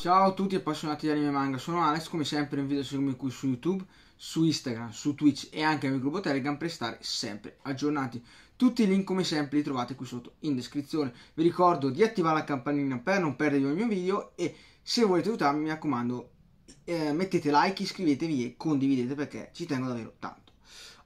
Ciao a tutti appassionati di anime e manga, sono Alex, come sempre invito video seguirmi qui su YouTube, su Instagram, su Twitch e anche nel mio gruppo Telegram per stare sempre aggiornati. Tutti i link come sempre li trovate qui sotto in descrizione. Vi ricordo di attivare la campanellina per non perdere ogni mio video e se volete aiutarmi mi raccomando eh, mettete like, iscrivetevi e condividete perché ci tengo davvero tanto.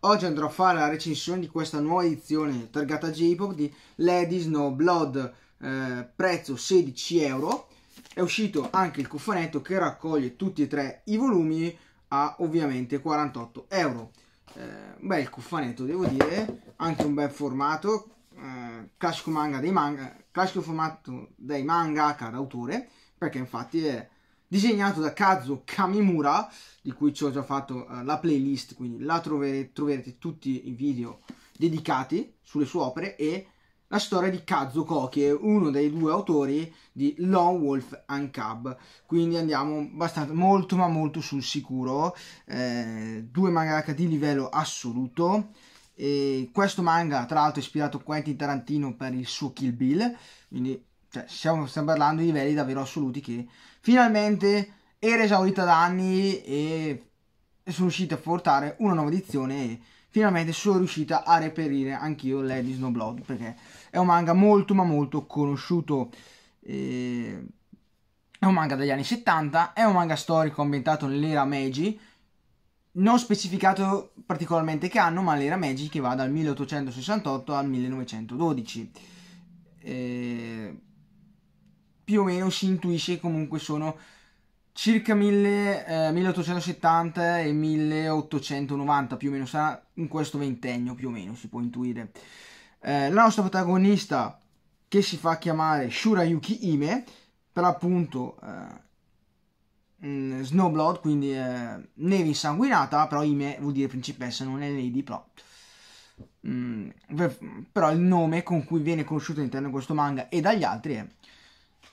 Oggi andrò a fare la recensione di questa nuova edizione targata J-Pop di Ladies No Blood, eh, prezzo 16 euro. È uscito anche il cofanetto che raccoglie tutti e tre i volumi a ovviamente 48 euro. Eh, bel cofanetto devo dire, anche un bel formato, eh, classico, manga dei manga, classico formato dei manga cada perché infatti è disegnato da Kazuo Kamimura, di cui ci ho già fatto uh, la playlist, quindi la troverete, troverete tutti i video dedicati sulle sue opere e la storia di Kazuo Koki, uno dei due autori di Lone Wolf and Cub. Quindi andiamo abbastanza, molto ma molto sul sicuro. Eh, due mangaka di livello assoluto. E questo manga, tra l'altro, è ispirato a Quentin Tarantino per il suo Kill Bill. Quindi cioè, stiamo, stiamo parlando di livelli davvero assoluti che finalmente era esaurita da anni e sono riuscita a portare una nuova edizione e finalmente sono riuscita a reperire anch'io Lady Snowblood perché è un manga molto ma molto conosciuto eh, è un manga degli anni 70 è un manga storico ambientato nell'era Meiji non specificato particolarmente che anno ma l'era Meiji che va dal 1868 al 1912 eh, più o meno si intuisce che comunque sono circa 1000, eh, 1870 e 1890 più o meno, sarà in questo ventennio più o meno, si può intuire. Eh, la nostra protagonista che si fa chiamare Shurayuki Ime, per appunto eh, Snowblood, quindi eh, neve insanguinata, però Ime vuol dire principessa, non è Lady, però... Mm, però il nome con cui viene conosciuto all'interno di questo manga e dagli altri è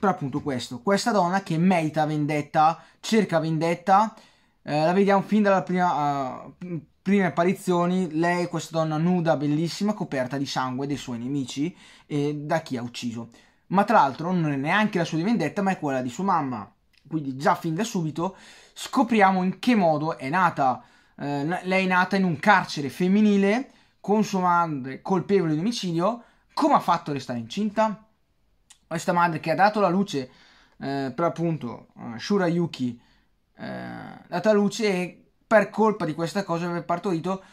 però appunto questo, questa donna che merita vendetta, cerca vendetta, eh, la vediamo fin dalla prima, uh, prime apparizioni, lei questa donna nuda, bellissima, coperta di sangue dei suoi nemici e da chi ha ucciso. Ma tra l'altro non è neanche la sua di vendetta, ma è quella di sua mamma. Quindi già fin da subito scopriamo in che modo è nata. Eh, lei è nata in un carcere femminile, con sua madre colpevole di omicidio. Come ha fatto a restare incinta? questa madre che ha dato la luce eh, per appunto eh, Shurayuki, eh, data la luce e per colpa di questa cosa aver partorito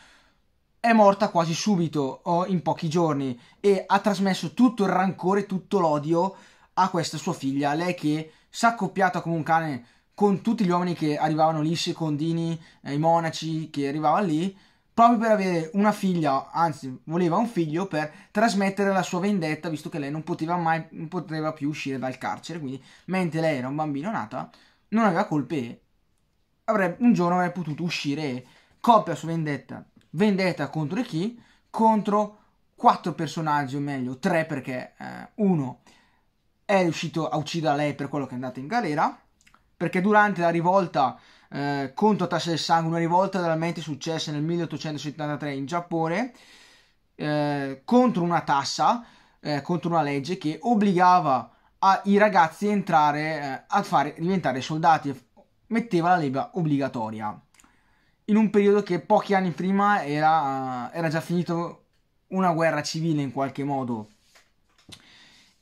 è morta quasi subito o in pochi giorni e ha trasmesso tutto il rancore, tutto l'odio a questa sua figlia, lei che si è accoppiata come un cane con tutti gli uomini che arrivavano lì, i secondini, eh, i monaci che arrivavano lì, proprio per avere una figlia, anzi voleva un figlio per trasmettere la sua vendetta, visto che lei non poteva mai, non poteva più uscire dal carcere, quindi mentre lei era un bambino nata, non aveva colpe e avrebbe, un giorno avrebbe potuto uscire e copia sua vendetta, vendetta contro chi? Contro quattro personaggi, o meglio tre perché eh, uno è riuscito a uccidere lei per quello che è andato in galera, perché durante la rivolta eh, Conto tasse del sangue, una rivolta realmente successa nel 1873 in Giappone eh, contro una tassa, eh, contro una legge che obbligava i ragazzi a entrare, eh, a fare, diventare soldati, metteva la leva obbligatoria. In un periodo che pochi anni prima era, eh, era già finito una guerra civile in qualche modo.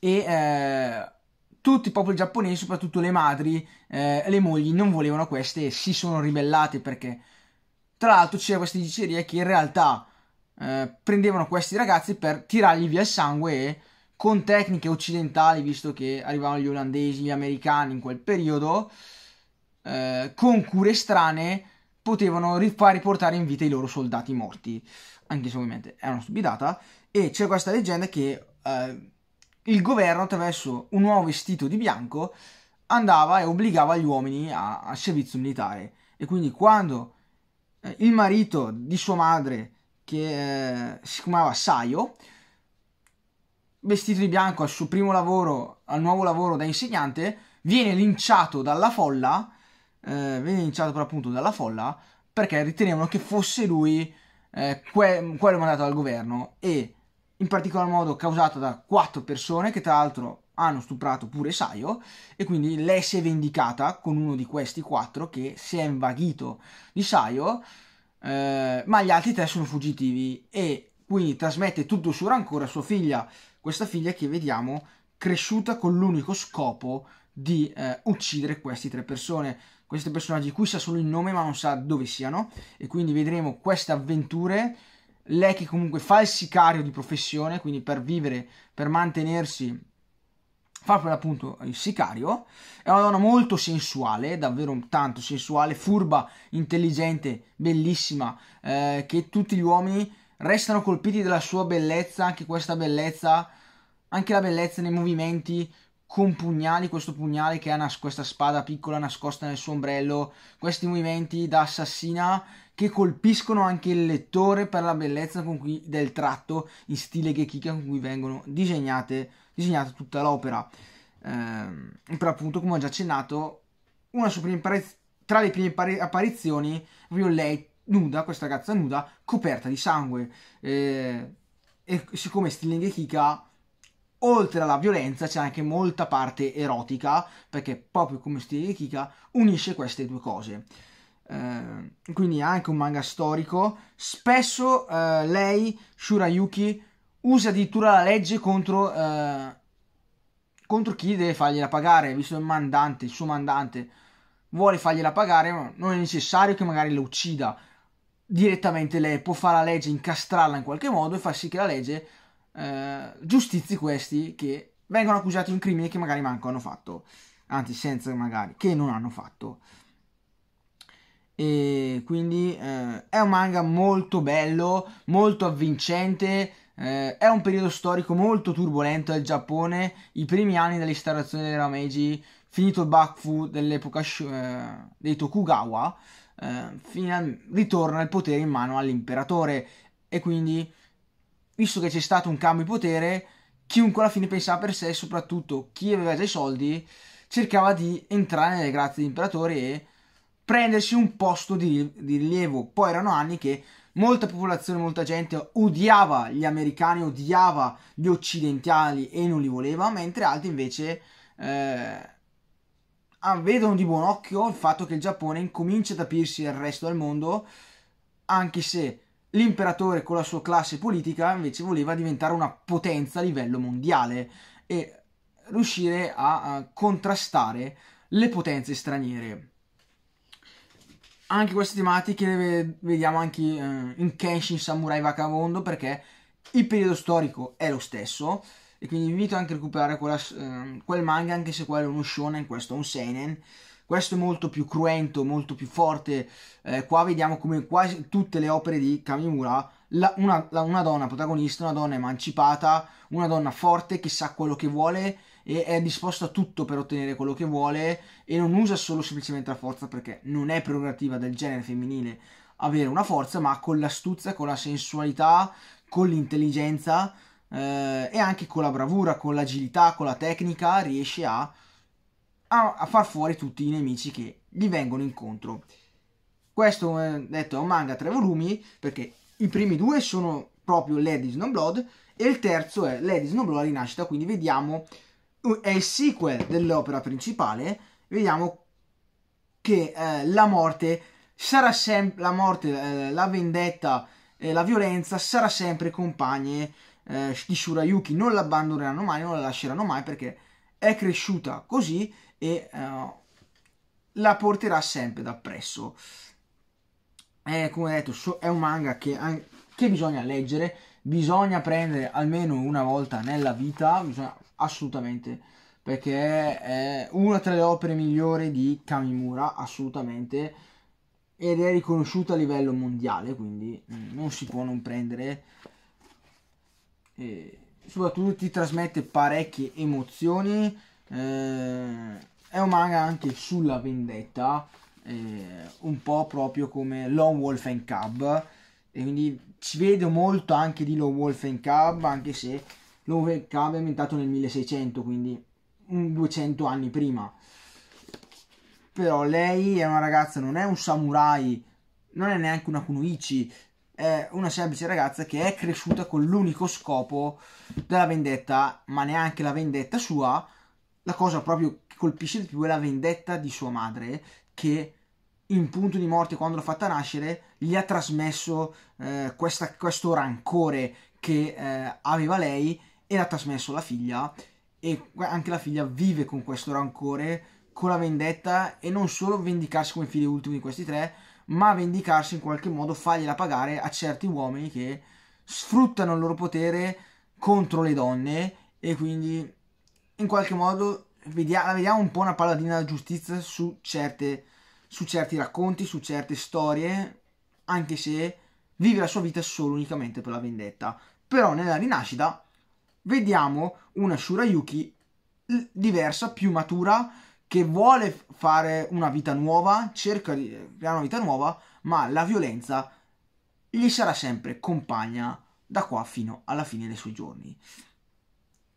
E eh, tutti i popoli giapponesi, soprattutto le madri, eh, le mogli, non volevano queste e si sono ribellate perché, tra l'altro, c'era questa diceria che in realtà eh, prendevano questi ragazzi per tirargli via il sangue e con tecniche occidentali, visto che arrivavano gli olandesi, gli americani in quel periodo, eh, con cure strane potevano far riportare in vita i loro soldati morti. Anche se ovviamente è una stupidata. E c'è questa leggenda che... Eh, il governo attraverso un uomo vestito di bianco andava e obbligava gli uomini al servizio militare e quindi quando eh, il marito di sua madre che eh, si chiamava Saio vestito di bianco al suo primo lavoro al nuovo lavoro da insegnante viene linciato dalla folla eh, viene linciato per appunto dalla folla perché ritenevano che fosse lui eh, quello mandato dal governo e in particolar modo causata da quattro persone che tra l'altro hanno stuprato pure Saio e quindi lei si è vendicata con uno di questi quattro che si è invaghito di Saio eh, ma gli altri tre sono fuggitivi e quindi trasmette tutto il suo rancore a sua figlia questa figlia che vediamo cresciuta con l'unico scopo di eh, uccidere queste tre persone questi personaggi cui sa solo il nome ma non sa dove siano e quindi vedremo queste avventure lei che comunque fa il sicario di professione, quindi per vivere, per mantenersi, fa per l'appunto il sicario, è una donna molto sensuale, davvero tanto sensuale, furba, intelligente, bellissima, eh, che tutti gli uomini restano colpiti dalla sua bellezza, anche questa bellezza, anche la bellezza nei movimenti con pugnali, questo pugnale che ha una, questa spada piccola nascosta nel suo ombrello, questi movimenti da assassina che colpiscono anche il lettore per la bellezza con cui, del tratto in stile Gekika con cui vengono disegnate, disegnata tutta l'opera. Eh, però appunto, come ho già accennato, tra le prime apparizioni, proprio lei nuda, questa ragazza nuda, coperta di sangue. Eh, e siccome stile Gekika... oltre alla violenza c'è anche molta parte erotica, perché proprio come stile Kika unisce queste due cose. Eh, quindi anche un manga storico. Spesso eh, lei, Shurayuki, usa addirittura la legge contro, eh, contro chi deve fargliela pagare, visto il mandante, il suo mandante vuole fargliela pagare, ma non è necessario che magari lo uccida direttamente lei, può fare la legge, incastrarla in qualche modo e far sì che la legge eh, giustizi questi che vengono accusati di un crimine che magari manco hanno fatto, anzi senza magari, che non hanno fatto. E quindi eh, è un manga molto bello, molto avvincente. Eh, è un periodo storico molto turbolento del Giappone, i primi anni dell'installazione della Meiji, finito il Bakufu dell'epoca eh, dei Tokugawa, eh, al, ritorna il potere in mano all'imperatore. E quindi, visto che c'è stato un cambio di potere, chiunque alla fine pensava per sé, soprattutto chi aveva già i soldi, cercava di entrare nelle grazie dell'imperatore e prendersi un posto di, di rilievo. Poi erano anni che molta popolazione, molta gente odiava gli americani, odiava gli occidentali e non li voleva, mentre altri invece eh, vedono di buon occhio il fatto che il Giappone incomincia ad aprirsi al resto del mondo, anche se l'imperatore con la sua classe politica invece voleva diventare una potenza a livello mondiale e riuscire a, a contrastare le potenze straniere anche queste tematiche le vediamo anche eh, in Kenshin Samurai Vagabondo perché il periodo storico è lo stesso e quindi vi invito anche a recuperare quella, ehm, quel manga anche se quello è uno shonen, questo è un seinen questo è molto più cruento, molto più forte eh, qua vediamo come quasi tutte le opere di Kamimura la, una, la, una donna protagonista, una donna emancipata una donna forte che sa quello che vuole e è disposto a tutto per ottenere quello che vuole e non usa solo semplicemente la forza perché non è prerogativa del genere femminile avere una forza, ma con l'astuzia, con la sensualità, con l'intelligenza eh, e anche con la bravura, con l'agilità, con la tecnica riesce a, a, a far fuori tutti i nemici che gli vengono incontro. Questo, come detto, è un manga a tre volumi perché i primi due sono proprio Lady Snowblood e il terzo è Lady Snowblood Rinascita, quindi vediamo è il sequel dell'opera principale, vediamo che eh, la morte sarà sempre la morte, eh, la vendetta e la violenza sarà sempre compagne eh, di Shurayuki, non l'abbandoneranno mai, non la lasceranno mai perché è cresciuta così e eh, la porterà sempre dappresso. È, come detto, è un manga che, che bisogna leggere, bisogna prendere almeno una volta nella vita, bisogna assolutamente, perché è una tra le opere migliori di Kamimura, assolutamente, ed è riconosciuta a livello mondiale, quindi non si può non prendere. E soprattutto ti trasmette parecchie emozioni. Eh, è un manga anche sulla vendetta, eh, un po' proprio come Lone Wolf and Cub. E quindi ci vedo molto anche di Lone Wolf and Cub, anche se 9K è inventato nel 1600, quindi 200 anni prima. Però lei è una ragazza, non è un samurai, non è neanche una kunoichi, è una semplice ragazza che è cresciuta con l'unico scopo della vendetta, ma neanche la vendetta sua. La cosa proprio che colpisce di più è la vendetta di sua madre, che in punto di morte quando l'ha fatta nascere gli ha trasmesso eh, questa, questo rancore che eh, aveva lei e l'ha trasmesso alla figlia e anche la figlia vive con questo rancore, con la vendetta e non solo vendicarsi come figlio ultimo di questi tre, ma vendicarsi in qualche modo, fargliela pagare a certi uomini che sfruttano il loro potere contro le donne e quindi in qualche modo la vediamo un po' una paladina della giustizia su, certe, su certi racconti, su certe storie, anche se vive la sua vita solo unicamente per la vendetta. Però nella rinascita vediamo una Shurayuki diversa, più matura, che vuole fare una vita nuova, cerca di creare una vita nuova, ma la violenza gli sarà sempre compagna da qua fino alla fine dei suoi giorni.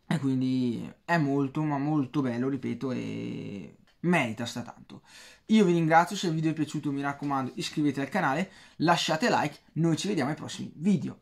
E quindi è molto, ma molto bello, ripeto, e merita sta tanto. Io vi ringrazio, se il video è piaciuto mi raccomando iscrivetevi al canale, lasciate like, noi ci vediamo ai prossimi video.